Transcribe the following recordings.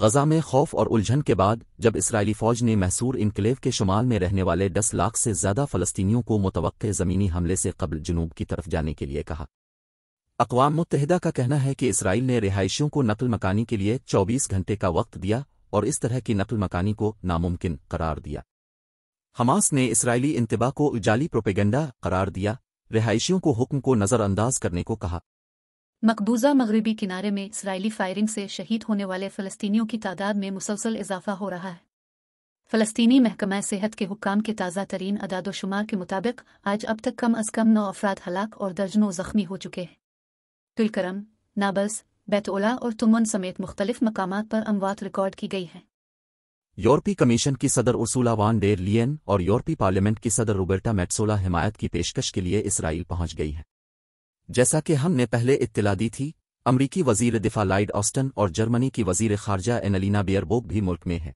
गजा में खौफ और उलझन के बाद जब इसराइली फौज ने मैसूर इनकलेव के शुमाल में रहने वाले दस लाख से ज्यादा फलस्तीनियों को मुतव जमीनी हमले से कबल जनूब की तरफ जाने के लिए कहा अकवाम मुतहदा का कहना है कि इसराइल ने रिहायशियों को नकल मकानी के लिए 24 घंटे का वक्त दिया और इस तरह की नकल मकानी को नामुमकिन करार दिया हमास ने इसराइली इंतबा को उजाली प्रोपेगेंडा करार दिया रिहायशियों को हुक्म को नज़रअंदाज करने को कहा मकबूजा मगरबी किनारे में इसराइली फायरिंग से शहीद होने वाले फलस्तियों की तादाद में मुसलसल इजाफा हो रहा है फ़लस्तीनी महकमा सेहत के हुक्म के ताज़ा तरीन अदादोशुमार के मुताबिक आज अब तक कम अज कम नौ अफराद हलाक और दर्जनों ज़ख्मी हो चुके हैं तुलकरम नाबस बैतोला और तुमन समेत मुख्तलिफ मकाम पर अमवात रिकॉर्ड की गई हैं यूरोपी कमीशन की सदर उर्सूला वान डेर लियन और यूरोपी पार्लियामेंट की सदर रोबर्टा मेट्सोला हिमायत की पेशकश के लिए इसराइल पहुंच गई है जैसा कि हमने पहले इत्तला दी थी अमरीकी वजीर दिफा लाइड ऑस्टन और जर्मनी की वजीर खारजा एनलिना बियरबोक भी मुल्क में हैं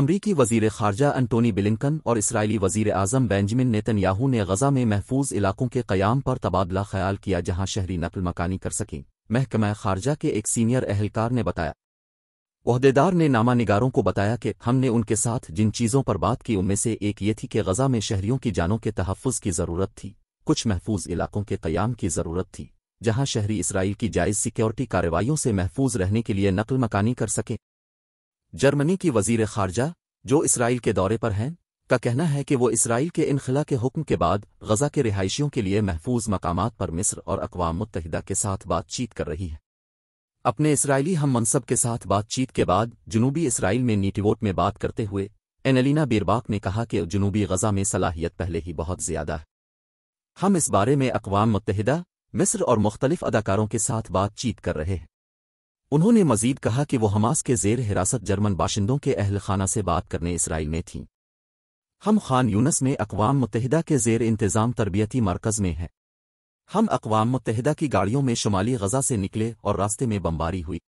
अमरीकी वजीर खारजा अंटोनी बिलिंकन और इसराइली वजीर आजम बेंजमिन नेतन्याहू ने गजा में महफूज इलाकों के क्याम पर तबादला ख्याल किया जहां शहरी नकल मकानी कर सकें महकमा खारजा के एक सीनियर अहलकार ने बताया अहदेदार ने नामा निगारों को बताया कि हमने उनके साथ जिन चीज़ों पर बात की उनमें से एक ये थी कि गजा में शहरियों की जानों के तहफ़ की ज़रूरत थी कुछ महफूज इलाकों के कयाम की जरूरत थी जहां शहरी इसराइल की जायज सिक्योरिटी कार्रवाइयों से महफूज रहने के लिए नकल मकानी कर सके जर्मनी की वजीर खारजा जो इसराइल के दौरे पर हैं का कहना है कि वो इसराइल के इनखला के हुक्म के बाद गजा के रिहायशियों के लिए महफूज मकाम पर मिस्र और अकवा मुतहदा के साथ बातचीत कर रही है अपने इसराइली हम मनसब के साथ बातचीत के बाद जनूबी इसराइल में नीटिवोट में बात करते हुए एनलिना बीरबाक ने कहा कि जनूबी गजा में सलाहियत पहले ही बहुत ज्यादा है हम इस बारे में अकवाम मुतहदा मिस्र और मुख्तलिफ अदाकारों के साथ बातचीत कर रहे हैं उन्होंने मजीद कहा कि वो हमास के जेर हिरासत जर्मन बाशिंदों के अहल खाना से बात करने इसराइल में थीं हम खान यूनस में अकवाम मुतहदा के जेर इंतज़ाम तरबियती मरकज़ में हैं हम अकवाम मुतहदा की गाड़ियों में शुमाली गजा से निकले और रास्ते में बमबारी हुई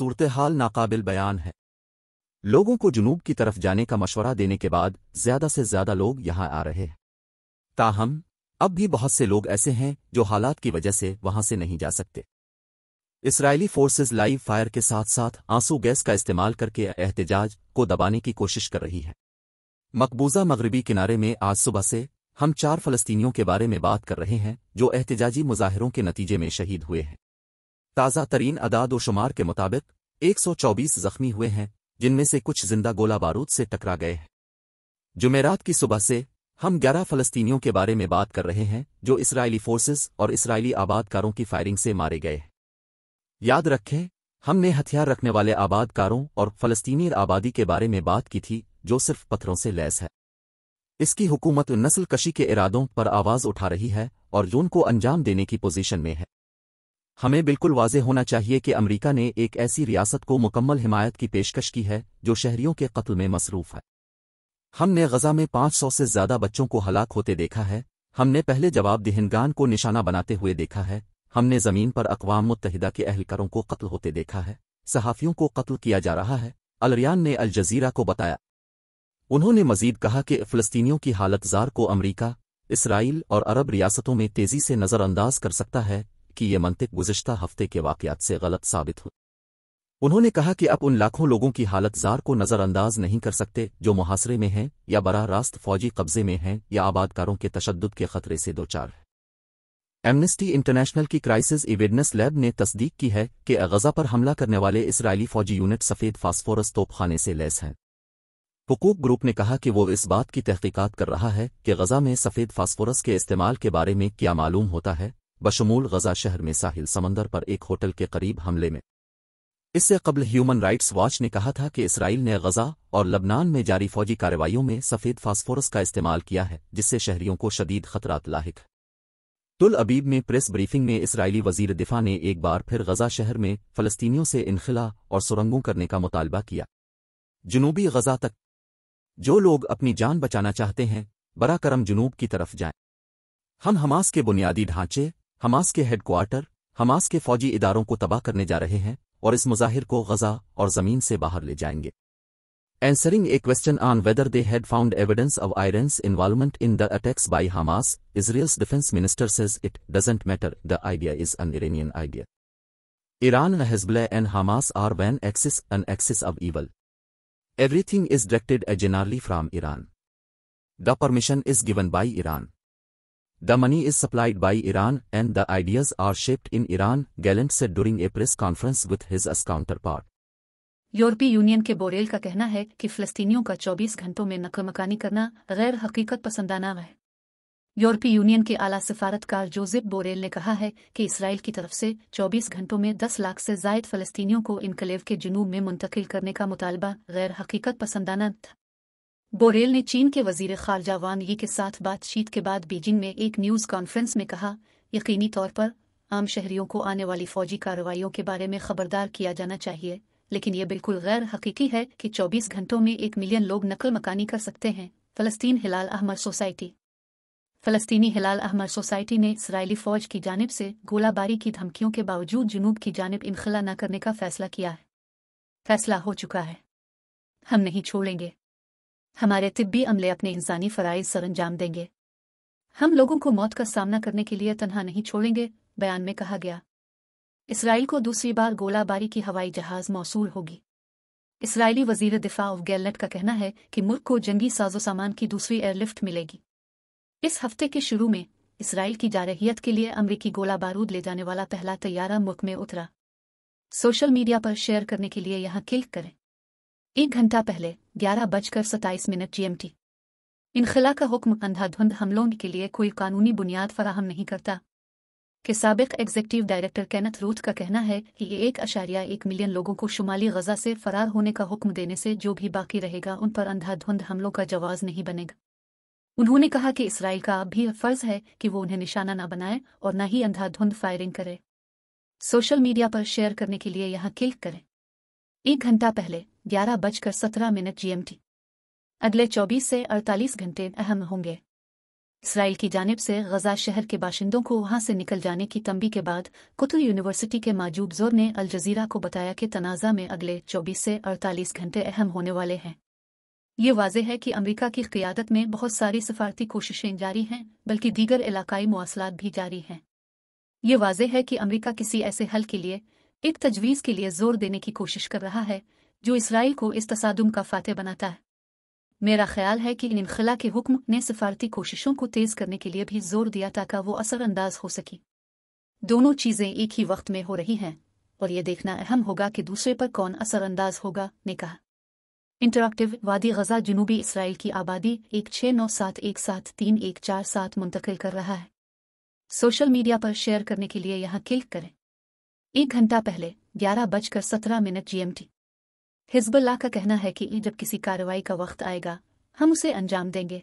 सूरत हाल नाकाबिल बयान है लोगों को जुनूब की तरफ जाने का मशवरा देने के बाद ज्यादा से ज्यादा लोग यहां आ रहे हैं ताहम अब भी बहुत से लोग ऐसे हैं जो हालात की वजह से वहां से नहीं जा सकते इसराइली फोर्सेज लाइव फायर के साथ साथ आंसू गैस का इस्तेमाल करके एहतजाज को दबाने की कोशिश कर रही है मकबूजा मगरबी किनारे में आज सुबह से हम चार फलस्तीनियों के बारे में बात कर रहे हैं जो एहतजाजी मुजाहरों के नतीजे में शहीद हुए हैं ताज़ा तरीन अदाद व शुमार के मुताबिक 124 जख्मी हुए हैं जिनमें से कुछ जिंदा गोला बारूद से टकरा गए हैं जुमेरात की सुबह से हम ग्यारह फलस्तीनियों के बारे में बात कर रहे हैं जो इसराइली फोर्सेस और इसराइली आबादकारों की फायरिंग से मारे गए याद रखें हमने हथियार रखने वाले आबादकारों और फलस्तीनी आबादी के बारे में बात की थी जो सिर्फ पत्थरों से लैस है इसकी हुकूमत नस्ल कशी के इरादों पर आवाज़ उठा रही है और जून को अंजाम देने की पोजीशन में है हमें बिल्कुल वाजे होना चाहिए कि अमेरिका ने एक ऐसी रियासत को मुकम्मल हिमायत की पेशकश की है जो शहरियों के कत्ल में मसरूफ़ है हमने गजा में 500 से ज्यादा बच्चों को हलाक होते देखा है हमने पहले जवाब दहनगान को निशाना बनाते हुए देखा है हमने ज़मीन पर अकवाम मुतहदा के अहलकारों को कत्ल होते देखा है सहाफ़ियों को कत्ल किया जा रहा है अलरियान ने अल को बताया उन्होंने मजीद कहा कि फ़लस्तीनियों की हालत जार को अमरीका इसराइल और अरब रियासतों में तेज़ी से नज़रअंदाज कर सकता है कि ये मनतिक गुजशत हफ्ते के वाक़ात से गलत साबित हुई उन्होंने कहा कि अब उन लाखों लोगों की हालत जार को नज़रअंदाज नहीं कर सकते जो मुहासरे में हैं या बराह रास्त फौजी कब्जे में हैं या आबादकारों के तशद के खतरे से दो चार हैं एमनेस्टी इंटरनेशनल की क्राइसिस इवेडनेस लैब ने तस्दीक की है कि गजा पर हमला करने वाले इसराइली फौजी यूनिट सफ़ेद फास्फोरस तोपखाने से लैस हैं हुकूक ग्रुप ने कहा कि वो इस बात की तहकीकात कर रहा है कि गजा में सफ़ेद फास्फोरस के इस्तेमाल के बारे में क्या मालूम होता है बशमूल गजा शहर में साहिल समंदर पर एक होटल के करीब हमले में इससे कबल ह्यूमन राइट्स वॉच ने कहा था कि इसराइल ने गजा और लबनान में जारी फौजी कार्रवाइयों में सफ़ेद फास्फोरस का इस्तेमाल किया है जिससे शहरियों को शदीद खतरात लाक तुल अबीब में प्रेस ब्रीफिंग में इसराइली वजीर दिफा ने एक बार फिर गजा शहर में फ़लस्तीनियों से इनखिला और सुरंगों करने का मुतालबा किया जनूबी गजा तक जो लोग अपनी जान बचाना चाहते हैं बरा करम जनूब की तरफ जाएं। हम हमास के बुनियादी ढांचे हमास के हेडक्वार्टर हमास के फौजी इदारों को तबाह करने जा रहे हैं और इस मुजाहिर को गजा और जमीन से बाहर ले जाएंगे answering a question on whether they had found evidence of Iran's involvement in the attacks by Hamas Israel's defence minister says it doesn't matter the idea is an Iranian idea Iran Hezbollah and Hamas are one axis an axis of evil everything is directed originally from Iran the permission is given by Iran The money is supplied by Iran and the ideas are shaped in Iran, Gallant said during a press conference with his US counterpart. यूरोपीय union के Borrell का कहना है कि फ़लस्तीनियों का 24 घंटों में नकल मकानी करना गैर हकीकत पसंदाना है यूरोपीय यूनियन के आला सिफारतकार जोसेफ बोरेल ने कहा है कि इसराइल की तरफ से 24 घंटों में 10 लाख से जायद फ़लस्तीनियों को इनकलेव के जुनूब में मुंतकिल करने का मुतालबा गैर हकीकत पसंदाना था बोरेल ने चीन के वजीर खारजा वान यी के साथ बातचीत के बाद बीजिंग में एक न्यूज़ कॉन्फ्रेंस में कहा यकीनी तौर पर आम शहरियों को आने वाली फौजी कार्रवाइयों के बारे में खबरदार किया जाना चाहिए लेकिन यह बिल्कुल गैर हकीकी है कि 24 घंटों में एक मिलियन लोग नकल मकानी कर सकते हैं फलस्तीन हिलाल अहमर सोसाइटी फलस्तीनी हिलाल अहमर सोसाइटी ने इसराइली फौज की जानब से गोलाबारी की धमकियों के बावजूद जुनूब की जानब इनखला न करने का फैसला किया है फैसला हो चुका है हम नहीं छोड़ेंगे हमारे तिब्बी अमले अपने इंसानी फ़राइज सर अंजाम देंगे हम लोगों को मौत का सामना करने के लिए तनहा नहीं छोड़ेंगे बयान में कहा गया इसराइल को दूसरी बार गोलाबारी की हवाई जहाज़ मौसू होगी इसराइली वजीर दिफा गैलनेट का कहना है कि मुल्क को जंगी साजो सामान की दूसरी एयरलिफ्ट मिलेगी इस हफ्ते के शुरू में इसराइल की जारहियत के लिए अमरीकी गोला बारूद ले जाने वाला पहला तैयारा मुल्क में उतरा सोशल मीडिया पर शेयर करने के लिए यहां क्लिक करें एक घंटा पहले ग्यारह बजकर सताईस मिनट जीएमटी इनखला का हुक्म अंधाधुंध हमलों के लिए कोई कानूनी बुनियाद फराहम नहीं करता के सबक एग्जीक्यूटिव डायरेक्टर कैनथ रूथ का कहना है कि ये एक अशारिया एक मिलियन लोगों को शुमाली गजा से फरार होने का हुक्म देने से जो भी बाकी रहेगा उन पर अंधाधुंध हमलों का जवाब नहीं बनेगा उन्होंने कहा कि इसराइल का अब भी फर्ज है कि वो उन्हें निशाना न बनाए और न ही अंधाधुंध फायरिंग करे सोशल मीडिया पर शेयर करने के लिए यहां क्लिक करें एक घंटा पहले ग्यारह बजकर सत्रह मिनट जीएमटी अगले 24 से 48 घंटे अहम होंगे इसराइल की जानब से गजा शहर के बाशिंदों को वहां से निकल जाने की तंबी के बाद कुतुल यूनिवर्सिटी के माजूब जोर ने अल जजीरा को बताया कि तनाज़ा में अगले 24 से 48 घंटे अहम होने वाले हैं ये वाज है कि अमरीका की क्यादत में बहुत सारी सफारती कोशिशें जारी हैं बल्कि दीगर इलाकई मवासलात भी जारी हैं ये वाज है कि अमरीका किसी ऐसे हल के लिए एक तजवीज़ के लिए जोर देने की कोशिश कर रहा है जो इसराइल को इस तसादुम का फातह बनाता है मेरा ख्याल है कि इन इनखला के हुक्म ने सिफारती कोशिशों को तेज करने के लिए भी जोर दिया ताकि वो असरअंदाज हो सकी दोनों चीजें एक ही वक्त में हो रही हैं और यह देखना अहम होगा कि दूसरे पर कौन असरअंदाज होगा ने कहा इंटरक्टिव वादी गजा जनूबी इसराइल की आबादी एक छः नौ सात एक सात तीन एक चार सात मुंतकिल कर रहा है सोशल मीडिया पर शेयर करने के लिए यहां क्लिक करें एक घंटा पहले ग्यारह बजकर सत्रह मिनट जीएमटी हिजबुल्लाह का कहना है कि जब किसी कार्रवाई का वक्त आएगा हम उसे अंजाम देंगे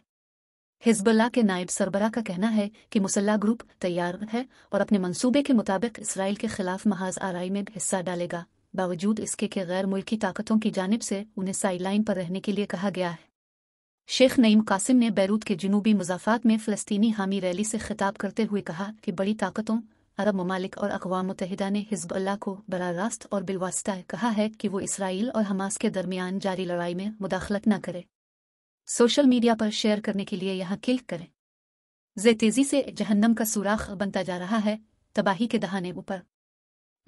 हिजबुल्लाह के नायब सरबरा का कहना है कि मुसल्ला ग्रुप तैयार है और अपने मंसूबे के मुताबिक इसराइल के खिलाफ महाज आरई में हिस्सा डालेगा बावजूद इसके के गैर मुल्की ताकतों की जानब से उन्हें साइलाइन पर रहने के लिए कहा गया है शेख नईम कासिम ने बैरूत के जनूबी मुजाफात में फ़लस्तीनी हामी रैली से खिताब करते हुए कहा कि बड़ी ताकतों अरब ममालिक और अकवा मुतहदा ने हिजबुल्ला को बरा रास्त और बिलवास्ता कहा है कि वो इसराइल और हमास के दरमियान जारी लड़ाई में मुदाखलत न करे सोशल मीडिया पर शेयर करने के लिए यहाँ क्लिक करें जे तेजी से जहन्नम का सुराख बनता जा रहा है तबाही के दहाने ऊपर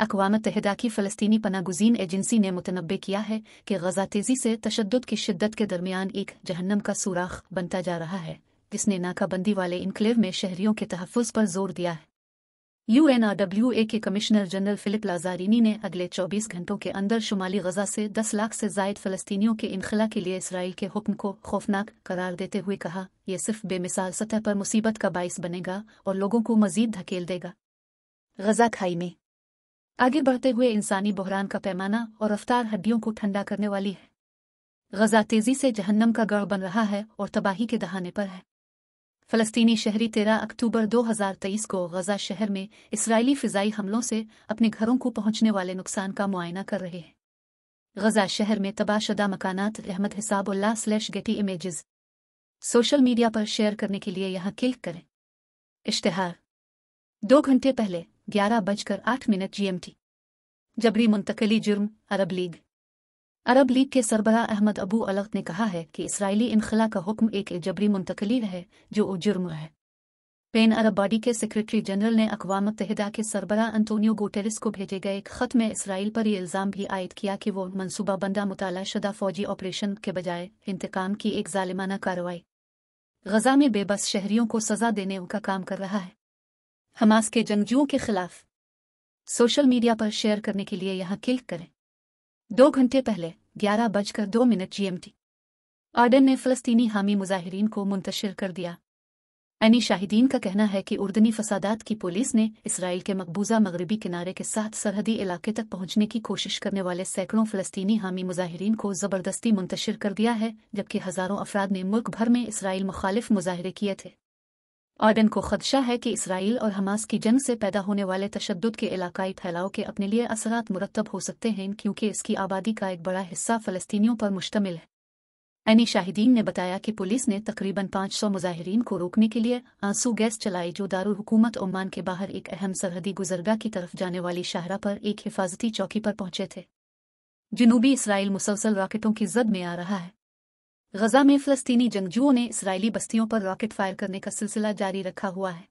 अकवा मतहदा की फ़लस्तीनी पनागुजीन एजेंसी ने मुतनबे किया है कि गजा तेजी से तशद की शिद्दत के दरमियान एक जहन्नम का सुराख बनता जा रहा है जिसने नाकाबंदी वाले इनक्लेव में शहरियों के तहफ़ पर जोर दिया है यूएनआरडब्ल्यूए के कमिश्नर जनरल फिलिप लाजारिनी ने अगले 24 घंटों के अंदर शुमाली गजा से 10 लाख से जायद फलस्तियों के इनखला के लिए इसराइल के हुक्म को खौफनाक करार देते हुए कहा यह सिर्फ बेमिसाल सतह पर मुसीबत का बायस बनेगा और लोगों को मजीद धकेल देगा गजा खाई में आगे बढ़ते हुए इंसानी बहरान का पैमाना और रफ्तार हड्डियों को ठंडा करने वाली है गजा तेजी से जहन्नम का गढ़ बन रहा है और तबाही के दहाने पर है फलस्तीनी शहरी 13 अक्टूबर 2023 को गजा शहर में इसराइली फ़िज़ाई हमलों से अपने घरों को पहुंचने वाले नुकसान का मुआयना कर रहे हैं गजा शहर में तबाहशुदा मकानात हिसाब उल्ला slash Getty Images social media पर शेयर करने के लिए यहां क्लिक करें इश्तहार दो घंटे पहले ग्यारह बजकर आठ मिनट जीएमटी जबरी मुंतकली जुर्म अरब लीग अरब लीग के सरबरा अहमद अबू अलग ने कहा है कि इसराइली इनखला का हुक्म एक जबरी मुंतकली है जो जुर्म है पेन अरब बॉडी के सेक्रेटरी जनरल ने अकवा मतहदा के सरबरा अंतोनियो गोटेरिस को भेजे गए एक खत में इसराइल पर यह इल्ज़ाम भी आयद किया कि वो मनसूबाबंदा मुताला शुदा फौजी ऑपरेशन के बजाय इंतकाम की एक जालिमाना कार्रवाई गजा में बेबस शहरियों को सजा देने का काम कर रहा है हमास के जंगजुओं के खिलाफ सोशल मीडिया पर शेयर करने के लिए यहां क्लिक करें दो घंटे पहले ग्यारह बजकर दो मिनट जीएमटी आर्डन ने फलस्तीनी हामी मुजाहरीन को मुंतशिर कर दिया अनी शाहिदीन का कहना है कि उर्दनी फसादात की पुलिस ने इसराइल के मकबूजा मगरबी किनारे के साथ सरहदी इलाके तक पहुंचने की कोशिश करने वाले सैकड़ों फलस्तीनी हामी मुजाहरीन को जबरदस्ती मुंतशिर कर दिया है जबकि हजारों अफराद ने मुल्क भर में इसराइल मुखालिफ मुजाहरे किए थे आर्डन को खदशा है कि इसराइल और हमास की जंग से पैदा होने वाले तशद के इलाकाई फैलाव के अपने लिए असरात मुरतब हो सकते हैं क्योंकि इसकी आबादी का एक बड़ा हिस्सा फ़लस्तीनियों पर मुश्तमिल है एनी शाहिदीन ने बताया कि पुलिस ने तकरीबन 500 मुजाहरीन को रोकने के लिए आंसू गैस चलाई जो दारकूमत ओमान के बाहर एक अहम सरहदी गुजरगा की तरफ जाने वाली शाहरा पर एक हिफाजती चौकी पर पहुंचे थे जनूबी इसराइल मुसलसल रॉकेटों की जद में आ रहा है गजा में फलस्तीनी जंगजुओं ने इसराइली बस्तियों पर रॉकेट फायर करने का सिलसिला जारी रखा हुआ है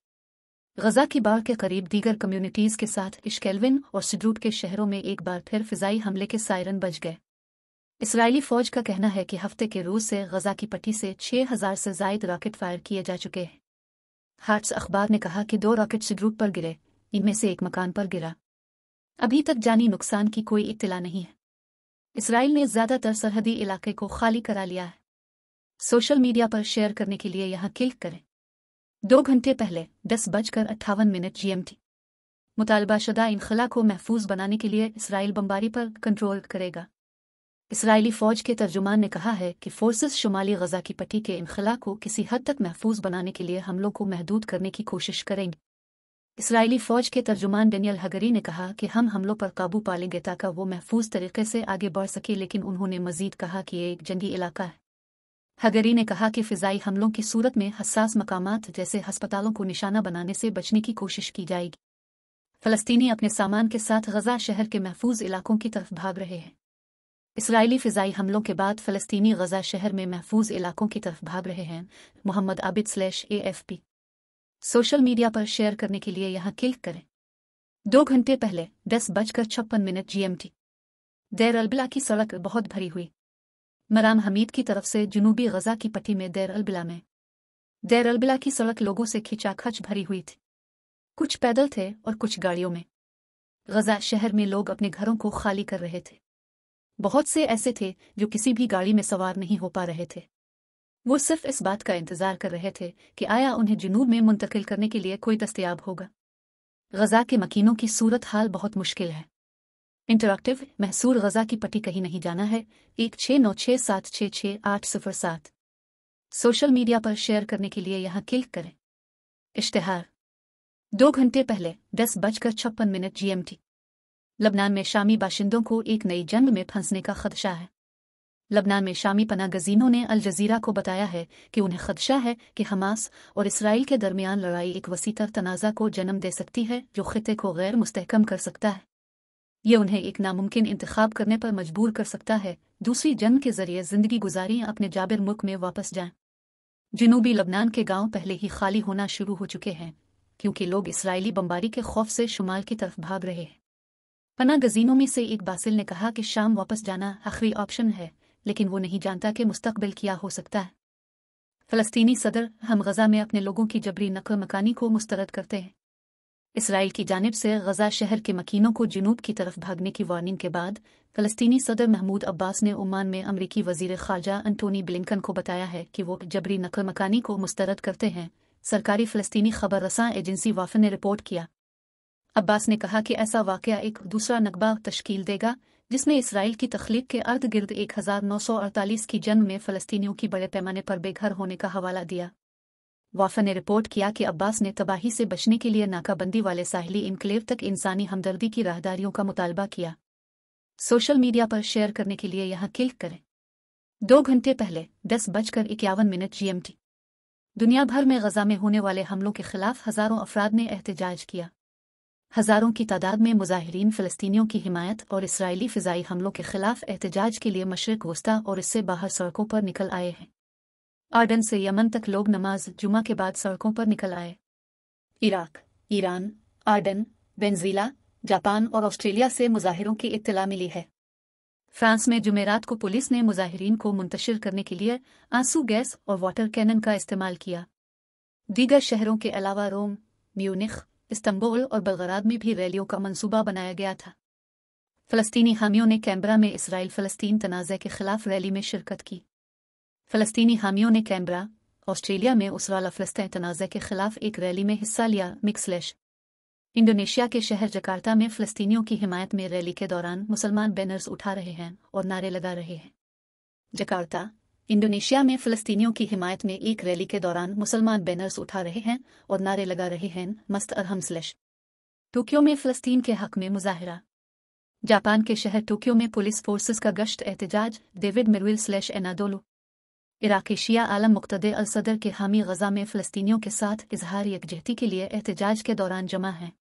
गजा की बाढ़ के करीब दीगर कम्युनिटीज़ के साथ इश्केलविन और सिडरूट के शहरों में एक बार फिर फिजाई हमले के सायरन बज गए इसराइली फौज का कहना है कि हफ्ते के रोज से गजा की पट्टी से छह हजार से जायद रॉकेट फायर किए जा चुके हैं हार्ट्स अखबार ने कहा कि दो रॉकेट सिडरूट पर गिरे इनमें से एक मकान पर गिरा अभी तक जानी नुकसान की कोई इतला नहीं है इसराइल ने ज्यादातर सरहदी इलाके को खाली करा लिया है सोशल मीडिया पर शेयर करने के लिए यहां क्लिक करें दो घंटे पहले दस बजकर अट्ठावन मिनट जीएमटी मुतालबाशुदा इनखला को महफूज बनाने के लिए इसराइल बमबारी पर कंट्रोल करेगा इसराइली फौज के तर्जुमान ने कहा है कि फोर्सेस शुमाली गजा की पट्टी के इनखला को किसी हद तक महफूज बनाने के लिए हमलों को महदूद करने की कोशिश करेंगे इसराइली फौज के तर्जुमान डेनियल हगरी ने कहा कि हम हमलों पर काबू पा लेंगे ताकि वो महफूज तरीके से आगे बढ़ सके लेकिन उन्होंने मजीद कहा कि ये एक जंगी इलाका है हगरी ने कहा कि फिजाई हमलों की सूरत में हसास मकामात जैसे हस्पतालों को निशाना बनाने से बचने की कोशिश की जाएगी फलस्तीनी अपने सामान के साथ गजा शहर के महफूज इलाकों की तरफ भाग रहे हैं इसराइली फिजाई हमलों के बाद फलस्तीनी गजा शहर में महफूज इलाकों की तरफ भाग रहे हैं Mohammed Abed slash A F P social media पर शेयर करने के लिए यहाँ क्लिक करें दो घंटे पहले दस बजकर छप्पन मिनट जीएमटी देर अलबिला की सड़क बहुत भरी हुई मराम हमीद की तरफ से जुनूबी गजा की पट्टी में देर अलबिला में देर अलबिला की सड़क लोगों से खिंचाखच भरी हुई थी कुछ पैदल थे और कुछ गाड़ियों में गजा शहर में लोग अपने घरों को खाली कर रहे थे बहुत से ऐसे थे जो किसी भी गाड़ी में सवार नहीं हो पा रहे थे वो सिर्फ इस बात का इंतजार कर रहे थे कि आया उन्हें जुनूब में मुंतकिल करने के लिए कोई दस्तियाब होगा गजा के मकीनों की सूरत हाल बहुत मुश्किल है इंटरक्टिव महसूर गजा की पट्टी कहीं नहीं जाना है एक छः नौ छः सात छः छः आठ सिफर सात सोशल मीडिया पर शेयर करने के लिए यहाँ क्लिक करें इश्तहार दो घंटे पहले दस बजकर छप्पन मिनट जीएमटी लबनान में शामी बाशिंदों को एक नई जंग में फंसने का खदशा है लबनान में शामी पना गजीनों ने अल जजीरा को बताया है कि उन्हें खदशा है कि हमास और इसराइल के दरमियान लड़ाई एक वसीतर तनाज़ा को जन्म दे सकती है जो खिते को गैर मुस्तहकम कर सकता है ये उन्हें एक नामुमकिन इंतखाब करने पर मजबूर कर सकता है दूसरी जंग के जरिए जिंदगी गुजारें अपने जाबिर मुल्क में वापस जाएं जनूबी लबनान के गांव पहले ही खाली होना शुरू हो चुके हैं क्योंकि लोग इसराइली बमबारी के खौफ से शुमाल की तरफ भाग रहे हैं पना गजीनों में से एक बासिल ने कहा कि शाम वापस जाना आखिरी ऑप्शन है लेकिन वो नहीं जानता कि मुस्तबिल क्या हो सकता है फलस्तीनी सदर हम गजा में अपने लोगों की जबरी नकल मकानी को मुस्तरद करते हैं इसराइल की जानब से गजा शहर के मकीनों को जुनूब की तरफ भागने की वार्निंग के बाद फलस्तीनी सदर महमूद अब्बास ने उमान में अमरीकी वजीर खारजा अंटोनी ब्लिंकन को बताया है कि वो जबरी नकल मकानी को मुस्तरद करते हैं सरकारी फलस्तीनी खबर रसा एजेंसी वाफन ने रिपोर्ट किया अब्बास ने कहा कि ऐसा वाक़ एक दूसरा नकबा तश्कील देगा जिसमें इसराइल की तख्लीक के अर्द गिर्द एक हज़ार नौ सौ अड़तालीस की जन्म में फ़लस्तीनियों की बड़े पैमाने पर बेघर होने का हवाला दिया वाफा ने रिपोर्ट किया कि अब्बास ने तबाही से बचने के लिए नाकाबंदी वाले साहली इनक्लेव तक इंसानी हमदर्दी की राहदारियों का मुतालबा किया सोशल मीडिया पर शेयर करने के लिए यहां क्लिक करें दो घंटे पहले दस बजकर इक्यावन मिनट जीएमटी दुनिया भर में गजा में होने वाले हमलों के खिलाफ हजारों अफराद ने एहतजाज किया हजारों की तादाद में मुजाहरीन फ़लस्तीनियों की हिमायत और इसराइली फ़िज़ाई हमलों के खिलाफ एहतजाज के लिए मशरक वस्ता और इससे बाहर सड़कों पर निकल आए हैं आर्डन से यमन तक लोग नमाज जुमा के बाद सड़कों पर निकल आए इराक ईरान आर्डन बेनजीला जापान और ऑस्ट्रेलिया से मुजाहिरों की इत्तला मिली है फ्रांस में जुमेरात को पुलिस ने मुजाहिरीन को मुंतशिर करने के लिए आंसू गैस और वाटर कैनन का इस्तेमाल किया दीगर शहरों के अलावा रोम म्यूनिख इस्तंबुल और बलगराद में भी रैलियों का मंसूबा बनाया गया था फलस्तीनी हामियों ने कैमरा में इसराइल फलस्तीन तनाज़े के खिलाफ रैली में शिरकत की फलस्तीनी हामियों ने कैमरा ऑस्ट्रेलिया में उसराला फलस्तीन तनाज़े के खिलाफ एक रैली में हिस्सा लिया मिक्सलेश इंडोनेशिया के शहर जकार्ता में फलस्तीनियों की हिमायत में रैली के दौरान मुसलमान बैनर्स उठा रहे हैं और नारे लगा रहे हैं जकार्ता इंडोनेशिया में फलस्तीनियों की हिमायत में एक रैली के दौरान मुसलमान बैनर्स उठा रहे हैं और नारे लगा रहे हैं मस्त अरहम स्लैश टोक्यो में फलस्तीन के हक में मुजाहरा जापान के शहर टोक्यो में पुलिस फोर्सेस का गश्त एहतजाज डेविड मिरविल स्लैश एनाडोलो इराकी शिया आलम मुक्तद अलसदर के हामी गजा में फलस्तियों के साथ इजहार यकजहती के लिए एहतजाज के दौरान जमा हैं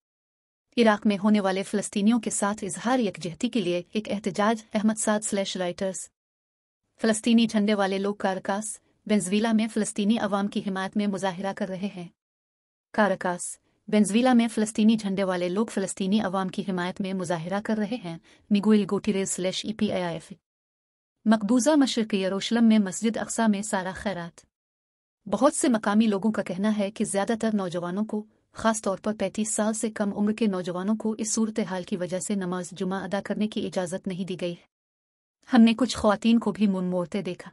इराक में होने वाले फ़लस्तीनियों के साथ इजहार यकजहती के लिए एक एहतजाज अहमद साद स्लैश राइटर्स फ़लस्तीनी झंडे वाले लोग कारकास बेंजवीला में फ़लस्तीनी अवाम की हिमायत में मुजाहरा कर रहे हैं कारकास बेंजवीला में फ़लस्तीनी झंडे वाले लोग फ़लस्तीनी अवाम की हिमायत में मुजाहरा कर रहे हैं Miguel Gutierrez slash E P I F मकबूजा मशरक़ यरूशलम में मस्जिद अक्सा में सारा खैरात बहुत से मकामी लोगों का कहना है कि ज़्यादातर नौजवानों को खासतौर पर पैंतीस साल से कम उम्र के नौजवानों को इस सूरत हाल की वजह से नमाज जुमा अदा करने की इजाज़त नहीं दी गई है हमने कुछ खुवान को भी मुनमोड़ते देखा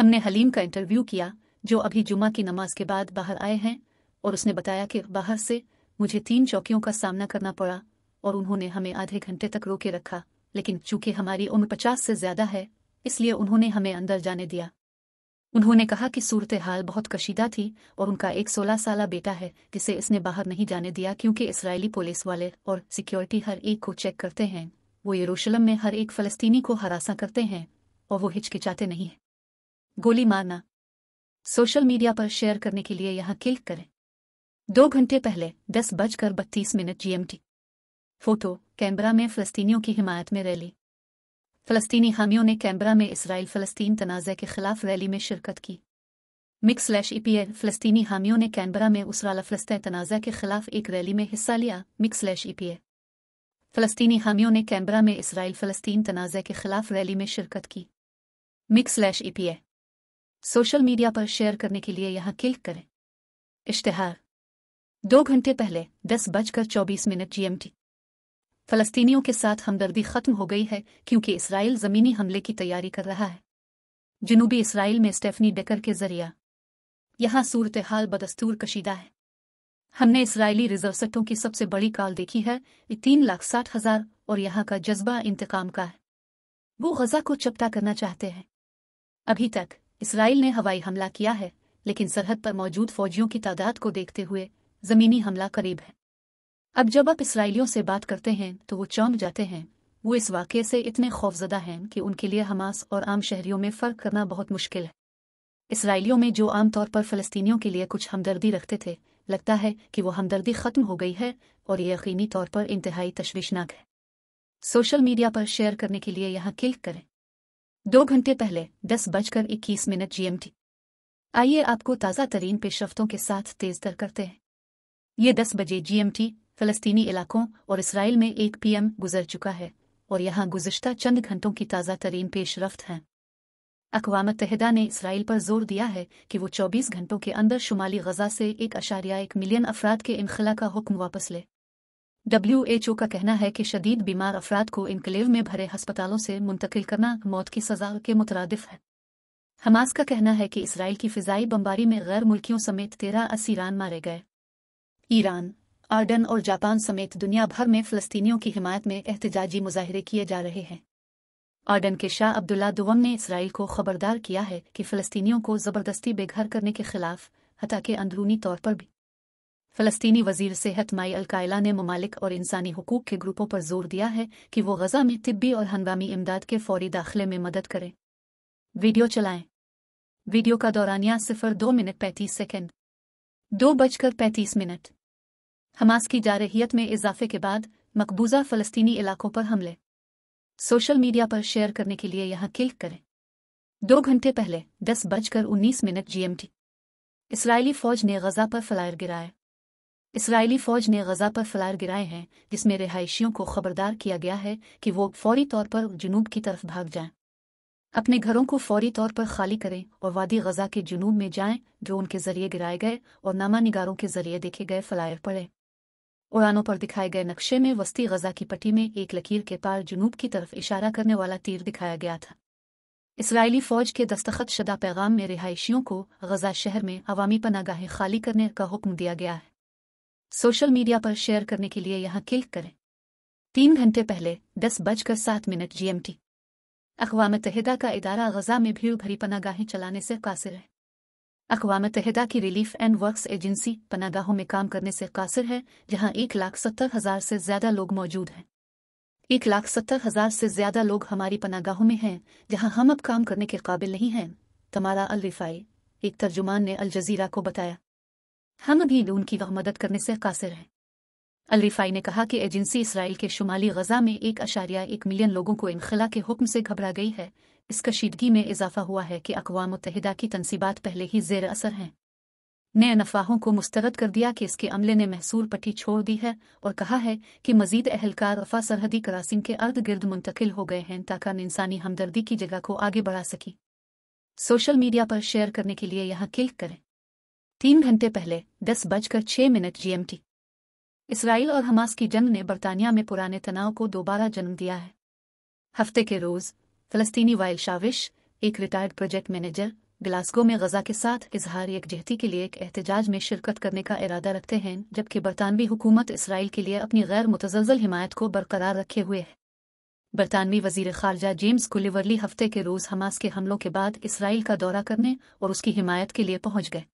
हमने हलीम का इंटरव्यू किया जो अभी जुमा की नमाज के बाद बाहर आए हैं और उसने बताया कि बाहर से मुझे तीन चौकियों का सामना करना पड़ा और उन्होंने हमें आधे घंटे तक रोके रखा लेकिन चूंकि हमारी उम्र पचास से ज्यादा है इसलिए उन्होंने हमें अंदर जाने दिया उन्होंने कहा कि सूरत हाल बहुत कशीदा थी और उनका एक सोलह साल बेटा है जिसे इसने बाहर नहीं जाने दिया क्योंकि इसराइली पुलिस वाले और सिक्योरिटी हर एक को चेक करते हैं वो यरूशलम में हर एक फ़लस्तीनी को हरासा करते हैं और वो हिचकिचाते नहीं हैं गोली मारना सोशल मीडिया पर शेयर करने के लिए यहाँ क्लिक करें दो घंटे पहले दस बजकर बत्तीस मिनट जीएमटी फोटो कैमरा में फलस्तीनियों की हिमायत में रैली फलस्तीनी हामियों ने कैमरा में इसराइल फलस्तीन तनाज़े के खिलाफ रैली में शिरकत की मिक्स स्लैश ईपीए फलस्तीनी हामियों ने कैनबरा में उसराला फलस्तीन तनाज़ा के खिलाफ एक रैली में हिस्सा लिया मिक्स स्लैश ईपीए फलस्तीनी हामियों ने कैनबरा में इसराइल फलस्तीन तनाज़े के खिलाफ रैली में शिरकत की मिक्स स्लैश ईपीए सोशल मीडिया पर शेयर करने के लिए यहां क्लिक करें इश्तहार दो घंटे पहले दस बजकर चौबीस मिनट जीएमटी फलस्तीनियों के साथ हमदर्दी खत्म हो गई है क्योंकि इसराइल जमीनी हमले की तैयारी कर रहा है जनूबी इसराइल में स्टेफनी डेकर के जरिया यहाँ सूरत हाल बदस्तूर कशीदा है हमने इसराइली रिजर्व की सबसे बड़ी काल देखी है तीन लाख साठ हजार और यहाँ का जज्बा इंतकाम का है वो गजा को चपटा करना चाहते हैं अभी तक इसराइल ने हवाई हमला किया है लेकिन सरहद पर मौजूद फौजियों की तादाद को देखते हुए जमीनी हमला करीब है अब जब आप इसराइलियों से बात करते हैं तो वो चौंक जाते हैं वो इस वाक़े से इतने खौफजदा हैं कि उनके लिए हमास और आम शहरियों में फ़र्क करना बहुत मुश्किल है इसराइलियों में जो आमतौर पर फलस्तियों के लिए कुछ हमदर्दी रखते थे लगता है कि वो हमदर्दी ख़त्म हो गई है और ये यकीनी तौर पर इंतहाई तशवीशनाक है सोशल मीडिया पर शेयर करने के लिए यहाँ क्लिक करें दो घंटे पहले दस बजकर इक्कीस मिनट जीएमटी आइए आपको ताज़ा तरीन पेशरफ्तों के साथ तेज़ दर करते हैं ये दस बजे जीएमटी फलस्तीनी इलाकों और इसराइल में एक पीएम गुजर चुका है और यहाँ गुजशत चंद घंटों की ताज़ा तरीन पेशरफ हैं अकवा मतहदा ने इसराइल पर जोर दिया है कि वो 24 घंटों के अंदर शुमाली गजा से एक अशारिया एक मिलियन अफराद के इनखला का हुक्म वापस ले डब्ल्यू एच ओ का कहना है कि शदीद बीमार अफराद को इनकलेव में भरे हस्पतालों से मुंतकिल करना मौत की सजा के मुतरद है हमास का कहना है कि इसराइल की फिजाई बमबारी में गैर मुल्कियों समेत तेरह असीरान मारे गए ईरान आर्डन और जापान समेत दुनिया भर में फलस्तीनियों की हिमायत में एहतजाजी मुजाहरे किए जा रहे हैं आर्डन के शाह अब्दुल्ला दुवम ने इसराइल को खबरदार किया है कि फलस्तीनियों को जबरदस्ती बेघर करने के खिलाफ हता के अंदरूनी तौर पर भी फलस्तीनी वजीर सेहत माई अलकायला ने ममालिक और इंसानी हकूक के ग्रुपों पर जोर दिया है कि वो गजा में तिब्बी और हंगामी इमदाद के फौरी दाखिले में मदद करें वीडियो चलाएं वीडियो का दौरानिया सिफर दो मिनट पैंतीस सेकेंड दो बजकर पैंतीस मिनट हमास की जारहियत में इजाफे के बाद मकबूजा फलस्तीनी इलाकों पर हमले सोशल मीडिया पर शेयर करने के लिए यहाँ क्लिक करें दो घंटे पहले दस बजकर उन्नीस मिनट जीएमटी इसराइली फौज ने गजा पर फ्लायर गिराए इसराइली फौज ने गजा पर फ्लायर गिराए हैं जिसमें रिहायशियों को खबरदार किया गया है कि वो फौरी तौर पर जुनूब की तरफ भाग जाएं अपने घरों को फौरी तौर पर खाली करें और वादी गजा के जुनूब में जाएं ड्रोन के जरिए गिराए गए और नामा निगारों के जरिए देखे गए फ्लायर पड़े उड़ानों पर दिखाए गए नक्शे में वस्ती गजा की पट्टी में एक लकीर के पार जुनूब की तरफ इशारा करने वाला तीर दिखाया गया था इसराइली फौज के दस्तखत शदा पैगाम में रिहायशियों को गजा शहर में अवामी पनागाहें खाली करने का हुक्म दिया गया है सोशल मीडिया पर शेयर करने के लिए यहां क्लिक करें तीन घंटे पहले दस बजकर सात मिनट जीएमटी अकवा मतहदा का इदारा गजा में भीड़ भरी पनागाहें चलाने से कासिर है अकवा मतहदा की रिलीफ एंड वर्क्स एजेंसी पनागाहों में काम करने से कासिर है जहां एक लाख सत्तर हजार से ज्यादा लोग मौजूद हैं एक लाख सत्तर हजार से ज्यादा लोग हमारी पनागाहों में हैं जहां हम अब काम करने के काबिल नहीं हैं तमारा अल रिफाई एक तर्जुमान ने अल जजीरा को बताया हम अभी उनकी वह मदद करने से कासिर हैं अल रिफाई ने कहा कि एजेंसी इसराइल के शुमाली गजा में एक अशारिया एक मिलियन लोगों को इनखला के हुक्म से घबरा गई है इस कशीदगी में इजाफा हुआ है कि अकवा मुतहदा की तनसीबात पहले ही जेर असर हैं नए अफवाहों को मुस्तरद कर दिया कि इसके अमले ने महसूल पट्टी छोड़ दी है और कहा है कि मजीद अहलकार अफा सरहदी करासिंग के अर्द गिर्द मुंतकिल हो गए हैं ताकि इंसानी हमदर्दी की जगह को आगे बढ़ा सकी सोशल मीडिया पर शेयर करने के लिए यहां क्लिक करें तीन घंटे पहले दस बजकर छह मिनट जीएमटी इसराइल और हमास की जंग ने बरतानिया में पुराने तनाव को दोबारा जन्म दिया है हफ्ते के रोज़ फलस्तीनी वाइल शाविश एक रिटायर्ड प्रोजेक्ट मैनेजर ग्लासगो में गजा के साथ इजहार यकजहती के लिए एक एहतजाज में शिरकत करने का इरादा रखते हैं जबकि बरतानवी हुकूमत इसराइल के लिए अपनी गैर मुतजल हिमायत को बरकरार रखे हुए है बरतानवी वजीर खारजा जेम्स गुलिवरली हफ्ते के रोज़ हमास के हमलों के बाद इसराइल का दौरा करने और उसकी हिमायत के लिए पहुंच गए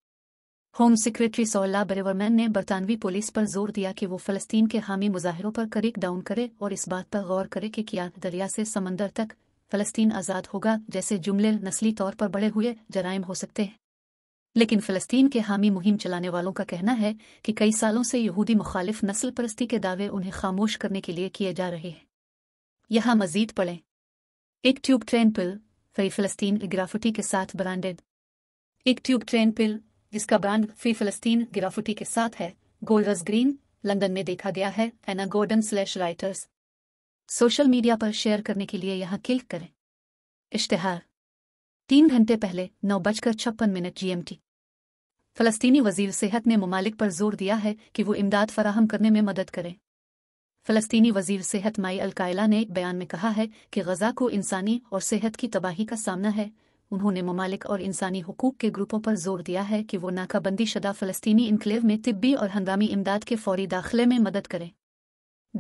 होम सेक्रेटरी सोल्ला बरेवरमैन ने बरतानवी पुलिस पर जोर दिया कि वो फलस्तीन के हामी मुजाहिरों पर करेक डाउन करे और इस बात पर गौर करे कि क्या दरिया से समंदर तक फ़लस्तीन आज़ाद होगा जैसे जुमले नस्ली तौर पर बड़े हुए जराइम हो सकते हैं लेकिन फ़लस्तीन के हामी मुहिम चलाने वालों का कहना है कि कई सालों से यहूदी मुखालिफ नस्ल परस्ती के दावे उन्हें खामोश करने के लिए किए जा रहे हैं यहाँ मजीद पढ़ें एक ट्यूब ट्रेन पिल फ्री फ़लस्तीन ग्राफुटी के साथ ब्रांडेड एक ट्यूब ट्रेन पिल जिसका ब्रांड फ्री फ़लस्तीन ग्राफुटी के साथ है गोल्डस ग्रीन लंदन में देखा गया है Anna Gordon slash Reuters social media पर शेयर करने के लिए यहां क्लिक करें इश्तहार तीन घंटे पहले नौ बजकर छप्पन मिनट जीएमटी फलस्तीनी वजीर सेहत ने ममालिक पर जोर दिया है कि वो इमदाद फराहम करने में मदद करें फलस्तीनी वजीर सेहत माई अलकायला ने एक बयान में कहा है कि गजा को इंसानी और सेहत की तबाही का सामना है उन्होंने ममालिक और इंसानी हकूक के ग्रुपों पर जोर दिया है कि वो नाकाबंदी शदा फलस्तीनी इनकलेव में तिब्बी और हंगामी इमदाद के फौरी दाखिले में मदद करें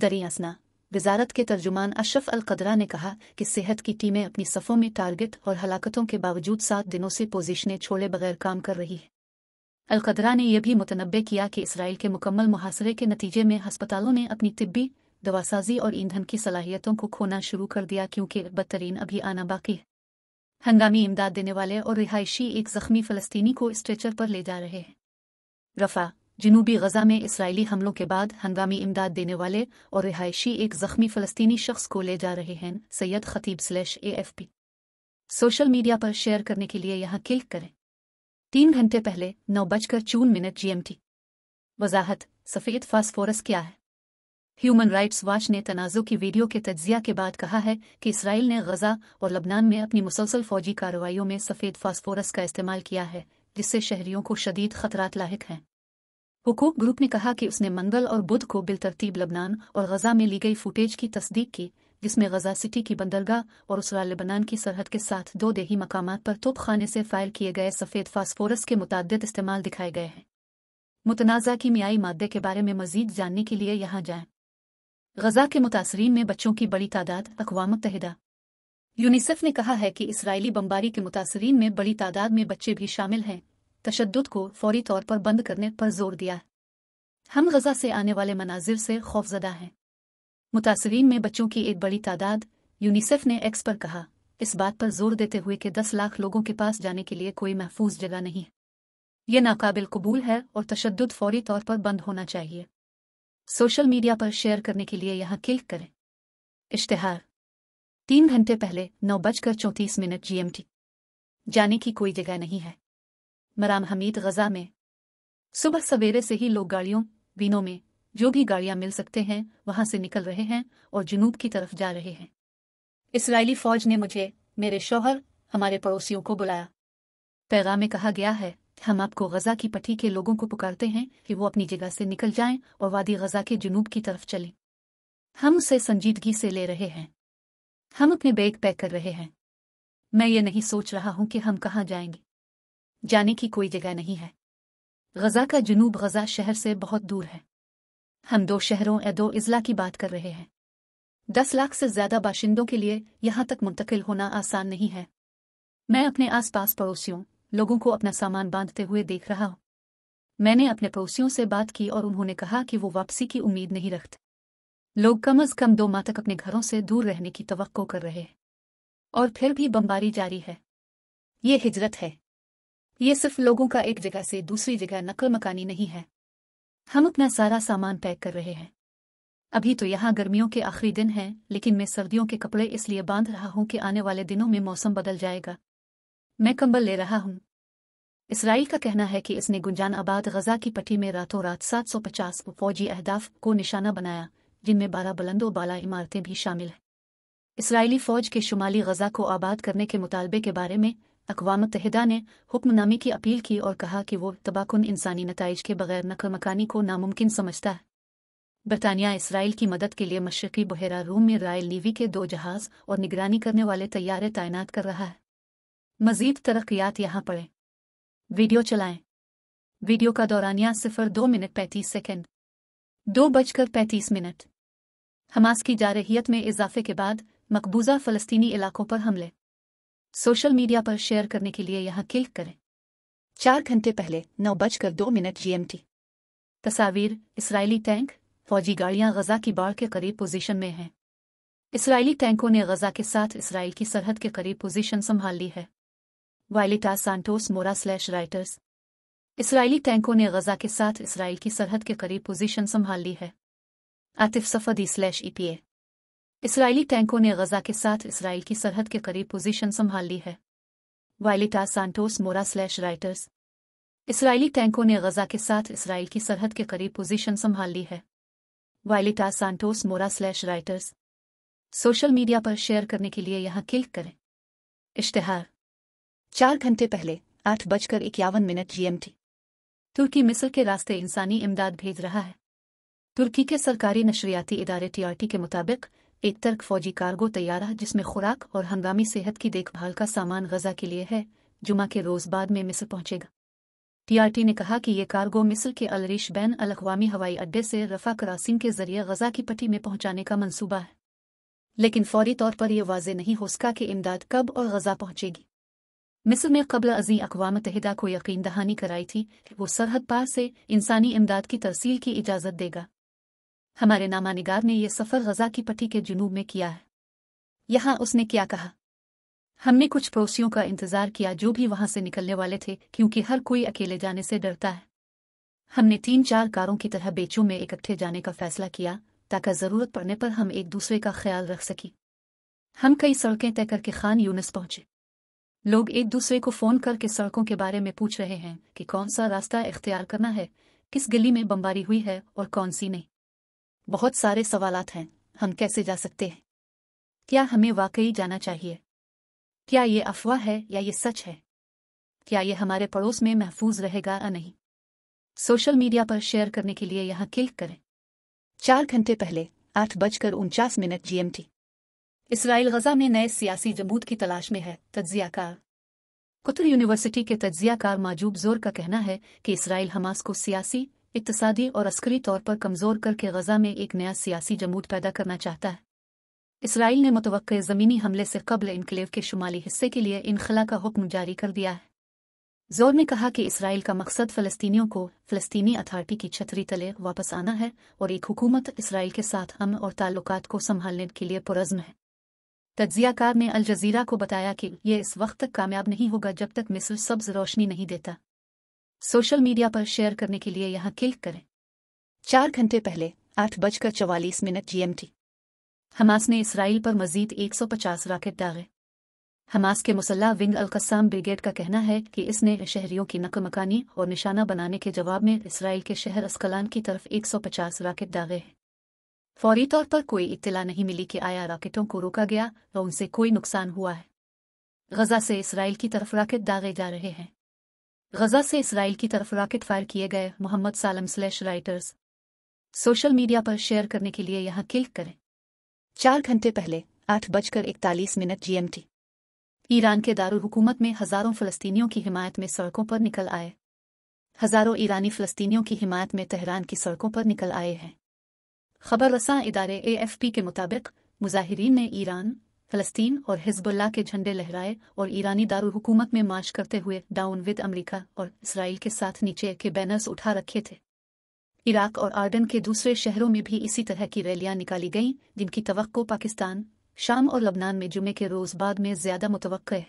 दरियासना वजारत के तर्जुमान अशरफ अल कदरा ने कहा कि सेहत की टीमें अपनी सफ़ों में टारगेट और हलाकतों के बावजूद सात दिनों से पोजिशनें छोड़े बगैर काम कर रही है अलकदरा ने यह भी मुतनबे किया कि इसराइल के मुकम्मल मुहासरे के नतीजे में हस्पतालों ने अपनी तिब्बी दवासाजी और ईंधन की सलाहियतों को खोना शुरू कर दिया क्योंकि बदतरीन अभी आना बाकी है हंगामी इमदाद देने वाले और रिहायशी एक जख्मी फलस्तीनी को स्ट्रेचर पर ले जा रहे हैं रफा जनूबी गजा में इसराइली हमलों के बाद हंगामी इमदाद देने वाले और रिहायशी एक जख्मी फलस्तीनी शख्स को ले जा रहे हैं Saeed Khatib slash A F P social media पर शेयर करने के लिए यहाँ क्लिक करें तीन घंटे पहले नौ बजकर चून मिनट जीएमटी वजाहत सफ़ेद फास्फोरस क्या है ह्यूमन राइट्स वॉच ने तनाज़ों की वीडियो के तजिया के बाद कहा है कि इसराइल ने गजा और लबनान में अपनी मुसलसल फौजी कार्रवाईों में सफ़ेद फास्फोरस का इस्तेमाल किया है जिससे शहरियों को शदीद खतरात लाक हैं हुकूक ग्रुप ने कहा कि उसने मंगल और बुध को बिलतरतीब लबनान और गजा में ली गई फुटेज की तस्दीक की जिसमें गजा सिटी की बंदरगाह और उसरा लबनान की सरहद के साथ दो देही मकाम पर तोपखाने से फायर किए गए सफ़ेद फास्फोरस के मुतद इस्तेमाल दिखाए गए हैं मुतनाज़ा मियाई मादे के बारे में मजीद जानने के लिए यहाँ जाएं। गजा के मुतासरीन में बच्चों की बड़ी तादाद अकवा मुतहदा यूनिसेफ ने कहा है कि इसराइली बमबारी के मुतासरीन में बड़ी तादाद में बच्चे भी शामिल हैं तशद को फौरी तौर पर बंद करने पर जोर दिया हम गजा से आने वाले मनाजिर से खौफजदा हैं मुतासरीन में बच्चों की एक बड़ी तादाद यूनिसेफ ने एक्स पर कहा इस बात पर जोर देते हुए कि दस लाख लोगों के पास जाने के लिए कोई महफूज जगह नहीं है यह नाकाबिल कबूल है और तशद फौरी तौर पर बंद होना चाहिए सोशल मीडिया पर शेयर करने के लिए यहाँ क्लिक करें इश्तहार तीन घंटे पहले नौ बजकर चौंतीस मिनट जीएमटी जाने की कोई जगह नहीं है मराम हमीद गजा में सुबह सवेरे से ही लोग गाड़ियों बीनों में जो भी गाड़ियां मिल सकते हैं वहां से निकल रहे हैं और जुनूब की तरफ जा रहे हैं इसराइली फौज ने मुझे मेरे शौहर हमारे पड़ोसियों को बुलाया पैगाम में कहा गया है हम आपको गजा की पट्टी के लोगों को पुकारते हैं कि वो अपनी जगह से निकल जाएं और वादी गजा के जुनूब की तरफ चलें हम उसे संजीदगी से ले रहे हैं हम अपने बैग पैक कर रहे हैं मैं ये नहीं सोच रहा हूं कि हम कहाँ जाएंगे जाने की कोई जगह नहीं है गजा का जुनूब गजा शहर से बहुत दूर है हम दो शहरों या दो अजला की बात कर रहे हैं दस लाख से ज्यादा बाशिंदों के लिए यहां तक मुंतकिल होना आसान नहीं है मैं अपने आसपास पड़ोसियों लोगों को अपना सामान बांधते हुए देख रहा हूँ मैंने अपने पड़ोसियों से बात की और उन्होंने कहा कि वो वापसी की उम्मीद नहीं रखते लोग कम अज कम दो माह तक अपने घरों से दूर रहने की तो कर रहे हैं और फिर भी बमबारी जारी है ये हिजरत है ये सिर्फ लोगों का एक जगह से दूसरी जगह नकल मकानी नहीं है हम अपना सारा सामान पैक कर रहे हैं अभी तो यहाँ गर्मियों के आखिरी दिन हैं लेकिन मैं सर्दियों के कपड़े इसलिए बांध रहा हूँ कि आने वाले दिनों में मौसम बदल जाएगा मैं कंबल ले रहा हूँ इसराइल का कहना है कि इसने गुंजान आबाद गजा की पट्टी में रातों रात सात सौ पचास फौजी अहदाफ को निशाना बनाया जिनमें बारह बुलंदो बाला इमारतें भी शामिल हैं इसराइली फौज के शुमाली गजा को आबाद करने के मुतालबे के बारे में अकवा तहदा ने हुक्मनामे की अपील की और कहा कि वो तबाकुन इंसानी नतज के बगैर नकल मकानी को नामुमकिन समझता है बरतानिया इसराइल की मदद के लिए मशरकी बहरा रूम में रायल लीवी के दो जहाज और निगरानी करने वाले तैयारे तैनात कर रहा है मजीद तरक्यात यहाँ पड़े वीडियो चलाएं वीडियो का दौरानिया सिफर दो मिनट पैंतीस सेकेंड दो बजकर पैंतीस मिनट हमास की जारहियत में इजाफे के बाद मकबूजा फलस्तीनी इलाकों पर हमले सोशल मीडिया पर शेयर करने के लिए यहां क्लिक करें चार घंटे पहले नौ बजकर दो मिनट जीएमटी तस्वीर इसराइली टैंक फौजी गाड़ियां गजा की बाढ़ के करीब पोजीशन में हैं इसराइली टैंकों ने गजा के साथ इसराइल की सरहद के करीब पोजीशन संभाल ली है Violeta Santos Moura slash Reuters Israeli टैंकों ने गजा के साथ इसराइल की सरहद के करीब पोजीशन संभाल ली है Atef Safadi slash EPA e Israeli टैंकों ने गजा के साथ इसराइल की सरहद के करीब पोजीशन संभाल ली है Violeta Santos Moura slash Reuters Israeli टैंकों ने गजा के साथ इसराइल की सरहद के करीब पोजीशन संभाल ली है Violeta Santos Moura slash Reuters social media पर शेयर करने के लिए यहां क्लिक करें इश्तहार चार घंटे पहले आठ बजकर इक्यावन मिनट जीएमटी तुर्की मिस्र के रास्ते इंसानी इमदाद भेज रहा है तुर्की के सरकारी नशरियाती इदारे टीआरटी के मुताबिक एक तर्क फौजी कार्गो तैयारा जिसमें खुराक और हंगामी सेहत की देखभाल का सामान गजा के लिए है जुमा के रोज बाद में मिस्र पहुंचेगा टीआरटी ने कहा कि ये कार्गो मिस्र के अलरिश बैन अल हवाई अड्डे से रफा क्रॉसिंग के जरिए गजा की पट्टी में पहुंचाने का मंसूबा है लेकिन फौरी तौर पर यह वाजे नहीं हो सका कि इमदाद कब और गजा पहुंचेगी मिस्र में कबल अजी अकवा मतहदा को यकीन दहानी कराई थी कि वो सरहद पार से इंसानी इमदाद की तरसील की इजाज़त देगा हमारे नामानिगार ने यह सफ़र गजा की पट्टी के जुनूब में किया है यहां उसने क्या कहा हमने कुछ पड़ोसियों का इंतज़ार किया जो भी वहां से निकलने वाले थे क्योंकि हर कोई अकेले जाने से डरता है हमने तीन चार कारों की तरह बेचों में इकट्ठे जाने का फैसला किया ताकि ज़रूरत पड़ने पर हम एक दूसरे का ख्याल रख सकें हम कई सड़कें तय करके खान यूनस पहुंचे लोग एक दूसरे को फ़ोन करके सड़कों के बारे में पूछ रहे हैं कि कौन सा रास्ता इख्तियार करना है किस गली में बमबारी हुई है और कौन सी नहीं बहुत सारे सवाल हैं हम कैसे जा सकते हैं क्या हमें वाकई जाना चाहिए क्या ये अफवाह है या ये सच है क्या ये हमारे पड़ोस में महफूज रहेगा या नहीं सोशल मीडिया पर शेयर करने के लिए यहाँ क्लिक करें चार घंटे पहले आठ बजकर उनचास मिनट जीएमटी इसराइल गजा में नए सियासी जमूद की तलाश में है तज्जियाकार कुतर यूनिवर्सिटी के कार माजूब जोर का कहना है कि इसराइल हमास को सियासी इकतसादी और अस्करी तौर पर कमज़ोर करके गजा में एक नया सियासी जमूद पैदा करना चाहता है इसराइल ने मुतव ज़मीनी हमले से कबल इनकलेव के शुमाली हिस्से के लिए इनखला का हुक्म जारी कर दिया है जोर ने कहा कि इसराइल का मकसद फलस्तियों को फ़लस्तीनी अथार्टी की छतरी तले वापस आना है और एक हुकूमत इसराइल के साथ अम और ताल्लुक को संभालने के लिए पुरज़म है तजियाकार ने अल जजीरा को बताया कि यह इस वक्त तक कामयाब नहीं होगा जब तक मिस्र सब्ज रोशनी नहीं देता सोशल मीडिया पर शेयर करने के लिए यहाँ क्लिक करें चार घंटे पहले आठ बजकर चवालीस मिनट जीएमटी हमास ने इसराइल पर मजीद 150 रॉकेट दागे हमास के मुसल्ला विंग अलकसाम ब्रिगेड का कहना है कि इसने शहरियों की मकानी और निशाना बनाने के जवाब में इसराइल के शहर अस्कलान की तरफ 150 रॉकेट दागे हैं फौरी तौर पर कोई इत्तला नहीं मिली कि आया रॉकेटों को रोका गया और उनसे कोई नुकसान हुआ है गजा से इसराइल की तरफ रॉकेट दागे जा रहे हैं गजा से इसराइल की तरफ रॉकेट फायर किए गए Mohammed Salem slash Reuters social media पर शेयर करने के लिए यहां क्लिक करें चार घंटे पहले आठ बजकर इकतालीस मिनट जीएमटी ईरान के दारकूमत में हजारों फलस्तीनियों की हिमायत में सड़कों पर निकल आए हजारों ईरानी फलस्तीनियों की हिमायत में तेहरान की सड़कों पर निकल आए हैं खबर रसा इदारे एएफपी के मुताबिक मुजाहरीन ने ईरान फलस्तीन और हिजबुल्ला के झंडे लहराए और ईरानी हुकूमत में मार्च करते हुए डाउन विद अमरीका और इसराइल के साथ नीचे के बैनर्स उठा रखे थे इराक और आर्डन के दूसरे शहरों में भी इसी तरह की रैलियां निकाली गईं जिनकी तवक्को पाकिस्तान शाम और लबनान में जुमे के रोज बाद में ज्यादा मुतव है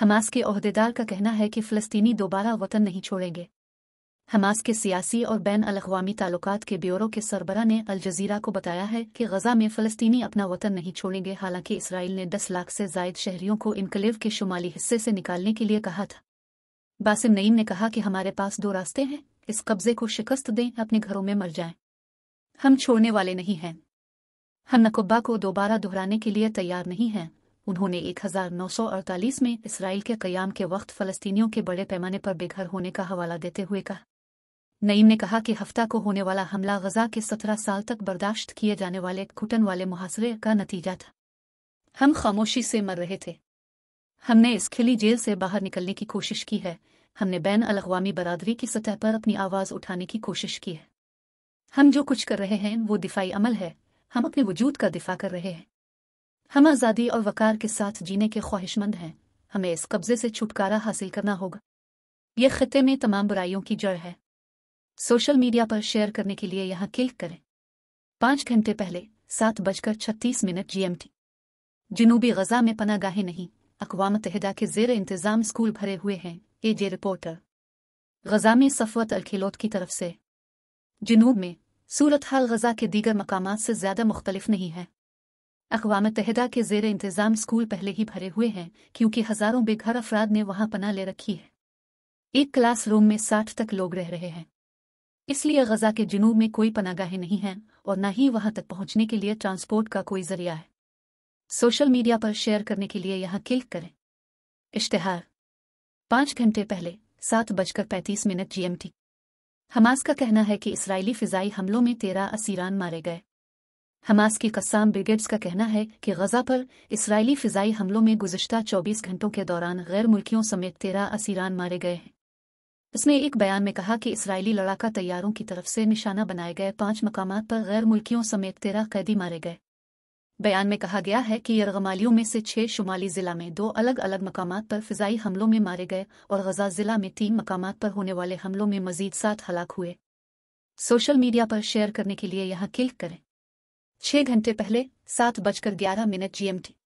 हमास के अहदेदार का कहना है कि फ़लस्तीनी दोबारा वतन नहीं छोड़ेंगे हमास के सियासी और बैन अलावामी ताल्लुक के ब्यूरो के सरबरा ने अलजीरा को बताया है कि गजा में फलस्तीनी अपना वतन नहीं छोड़ेंगे हालांकि इसराइल ने 10 लाख से जायद शहरियों को इनकलेव के शुमाली हिस्से से निकालने के लिए कहा था बासिम नईम ने कहा कि हमारे पास दो रास्ते हैं इस कब्जे को शिकस्त दें अपने घरों में मर जाएं हम छोड़ने वाले नहीं हैं हम नकुब्बा को दोबारा दोहराने के लिए तैयार नहीं हैं उन्होंने 1948 में इसराइल के कयाम के वक्त फ़लस्तीनियों के बड़े पैमाने पर बेघर होने का हवाला देते हुए कहा नईम ने कहा कि हफ्ता को होने वाला हमला गजा के सत्रह साल तक बर्दाश्त किए जाने वाले घुटन वाले मुहासरे का नतीजा था हम खामोशी से मर रहे थे हमने इस खिली जेल से बाहर निकलने की कोशिश की है हमने बैन अलगवामी बरादरी की सतह पर अपनी आवाज़ उठाने की कोशिश की है हम जो कुछ कर रहे हैं वो दिफाई अमल है हम अपने वजूद का दिफा कर रहे हैं हम आज़ादी और वकार के साथ जीने के ख्वाहिशमंद हैं हमें इस कब्जे से छुटकारा हासिल करना होगा यह खत्े में तमाम बुराइयों की जड़ है सोशल मीडिया पर शेयर करने के लिए यहां क्लिक करें पांच घंटे पहले सात बजकर छत्तीस मिनट जीएमटी जनूबी गजा में पनागाहें नहीं अकवाम तहदा के जेर इंतजाम स्कूल भरे हुए हैं ए जे रिपोर्टर गजा में सफवत अलखिलोत की तरफ से जनूब में सूरत हाल गजा के दीगर मकाम से ज़्यादा मुख्तलिफ नहीं है अकवाम तहदा के जेर इंतज़ाम स्कूल पहले ही भरे हुए हैं क्योंकि हज़ारों बेघर अफराद ने वहां पना ले रखी है एक क्लास रूम में साठ तक लोग रह रहे हैं इसलिए गजा के जुनूब में कोई पनागाहें नहीं हैं और न ही वहां तक पहुंचने के लिए ट्रांसपोर्ट का कोई जरिया है सोशल मीडिया पर शेयर करने के लिए यहाँ क्लिक करें इश्तहार पाँच घंटे पहले सात बजकर पैंतीस मिनट जीएमटी हमास का कहना है कि इसराइली फिजाई हमलों में तेरह असीरान मारे गए हमास की कस्साम ब्रिगेड्स का कहना है कि गजा पर इसराइली फिजाई हमलों में गुजशत 24 घंटों के दौरान गैर मुल्कियों समेत तेरह असीरान मारे गए हैं उसने एक बयान में कहा कि इसराइली लड़ाका तैयारों की तरफ से निशाना बनाए गए पांच मकाम पर गैर मुल्कियों समेत तेरह कैदी मारे गए बयान में कहा गया है कि यरगमालियों में से छह शुमाली जिला में दो अलग अलग मकाम पर फिजाई हमलों में मारे गए और गजा जिला में तीन मकाम पर होने वाले हमलों में मजीद सात हलाक हुए सोशल मीडिया पर शेयर करने के लिए यहां क्लिक करें छह घंटे पहले सात बजकर ग्यारह मिनट जीएमटी